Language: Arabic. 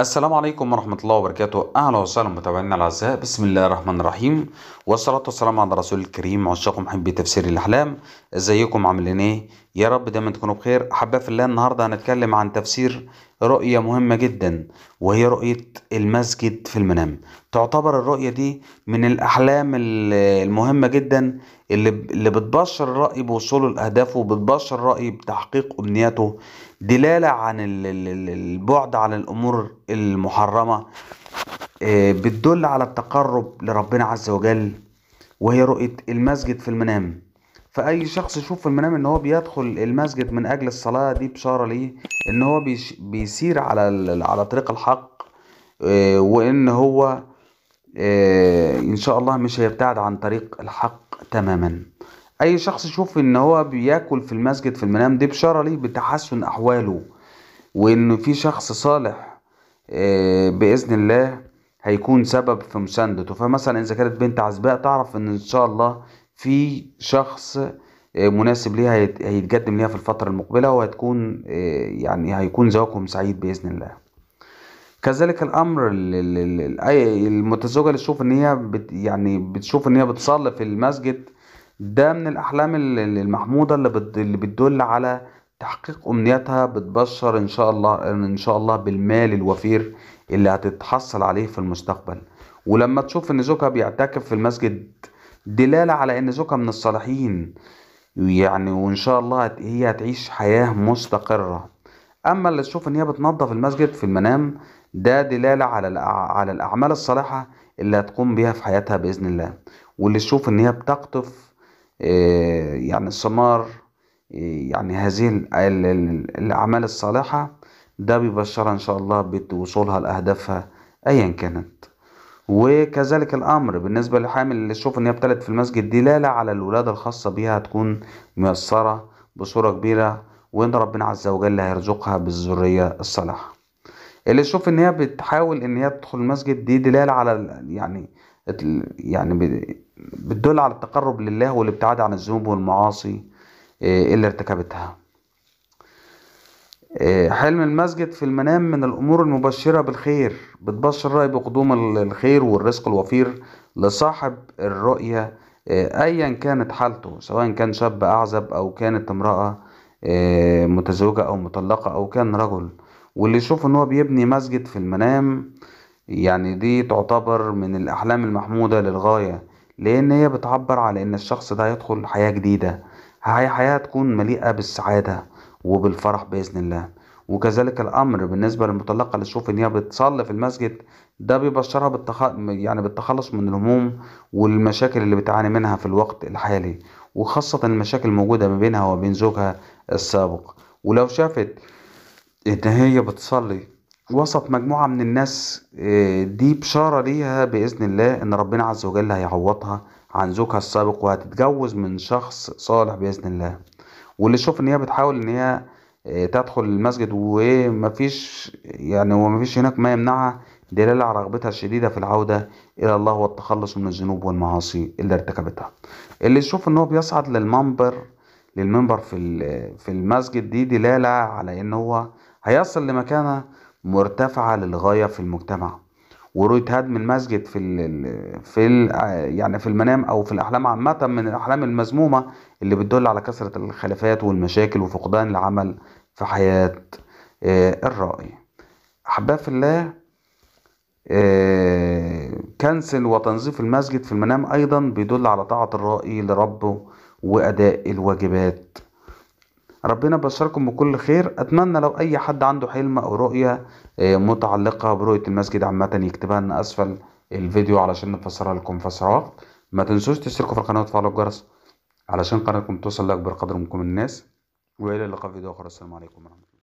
السلام عليكم ورحمة الله وبركاته أهلا وسهلا متابعينا الأعزاء بسم الله الرحمن الرحيم والصلاة والسلام على رسول الكريم عشاق محبي تفسير الأحلام ازيكم عاملين ايه يا رب دايما تكونوا بخير أحباء في الله النهاردة هنتكلم عن تفسير رؤية مهمة جدا وهي رؤية المسجد في المنام تعتبر الرؤية دي من الأحلام المهمة جدا اللي, اللي بتبشر الرأي بوصوله لأهدافه وبتبشر الرأي بتحقيق أمنياته دلالة عن البعد عن الأمور المحرمة آه، بتدل على التقرب لربنا عز وجل وهي رؤية المسجد في المنام فأي شخص يشوف في المنام إن هو بيدخل المسجد من أجل الصلاة دي بشارة ليه إن هو بيسير على على طريق الحق آه، وإن هو آه، إن شاء الله مش هيبتعد عن طريق الحق تماما أي شخص يشوف إن هو بياكل في المسجد في المنام دي بشارة ليه بتحسن أحواله وان في شخص صالح آه، بإذن الله هيكون سبب في مساندته فمثلا إذا كانت بنت عزباء تعرف إن إن شاء الله في شخص آه، مناسب ليها هيتقدم ليها في الفترة المقبلة وهتكون آه، يعني هيكون زواجهم سعيد بإذن الله كذلك الأمر المتزوجة اللي تشوف إن هي بت يعني بتشوف إن هي بتصلي في المسجد ده من الأحلام المحمودة اللي بتدل على تحقيق أمنيتها بتبشر إن شاء الله إن شاء الله بالمال الوفير اللي هتتحصل عليه في المستقبل ولما تشوف إن زوجها بيعتكف في المسجد دلالة على ان زوجها من الصالحين يعني وان شاء الله هي هتعيش حياة مستقرة اما اللي تشوف ان هي بتنظف المسجد في المنام ده دلالة على على الاعمال الصالحة اللي هتقوم بيها في حياتها باذن الله واللي تشوف ان هي بتقطف آه، يعني الثمار آه، يعني هذه الاعمال الصالحة ده بيبشرها ان شاء الله بوصولها لاهدافها ايا كانت وكذلك الامر بالنسبه للحامل اللي تشوف ان هي ابتلت في المسجد دلاله على الولاده الخاصه بيها هتكون ميسره بصوره كبيره وان ربنا عز وجل هيرزقها بالذريه الصالحه اللي تشوف ان هي بتحاول ان هي تدخل المسجد دي دلاله على يعني يعني بتدل على التقرب لله والابتعاد عن الذنوب والمعاصي آه، اللي ارتكبتها آه، حلم المسجد في المنام من الأمور المبشرة بالخير بتبشر الرأي بقدوم الخير والرزق الوفير لصاحب الرؤية آه، أيا كانت حالته سواء كان شاب أعزب أو كانت امرأة آه، متزوجة أو مطلقة أو كان رجل واللي يشوف إن هو بيبني مسجد في المنام يعني دي تعتبر من الأحلام المحمودة للغاية لأن هي بتعبر على إن الشخص ده هيدخل حياة جديدة حياة تكون مليئة بالسعادة وبالفرح باذن الله وكذلك الامر بالنسبه للمطلقه اللي تشوف ان هي بتصلي في المسجد ده بيبشرها بالتخ... يعني بالتخلص من الهموم والمشاكل اللي بتعاني منها في الوقت الحالي وخاصه المشاكل الموجوده ما بينها وبين زوجها السابق ولو شافت ان هي بتصلي وسط مجموعة من الناس آه، دي بشارة ليها بإذن الله إن ربنا عز وجل هيعوضها عن زوجها السابق وهتتجوز من شخص صالح بإذن الله واللي شوف ان هي بتحاول ان هي آه، تدخل المسجد ومفيش يعني ومفيش هناك ما يمنعها دلالة على رغبتها الشديدة في العودة إلى الله والتخلص من الذنوب والمعاصي اللي ارتكبتها اللي يشوف إن هو بيصعد للمنبر للمنبر في في المسجد دي دلالة على إن هو هيصل لمكانة مرتفعة للغاية في المجتمع ورؤيه هدم المسجد في ال في ال آه، يعني في المنام او في الاحلام عامه من الاحلام المذمومه اللي بتدل على كثره الخلافات والمشاكل وفقدان العمل في حياه آه، الرائي احباء في الله آه، كنسل وتنظيف المسجد في المنام ايضا بيدل على طاعه الرائي لربه واداء الواجبات ربنا يبشركم بكل خير اتمنى لو اي حد عنده حلم او رؤيه آه، متعلقه برؤيه المسجد عامه يكتبها لنا اسفل الفيديو علشان نفسرها لكم في وقت ما تنسوش تشتركوا في القناه وتفعلوا الجرس علشان قناتكم توصل لاكبر قدر من الناس والى اللقاء في فيديو اخر السلام عليكم ورحمه الله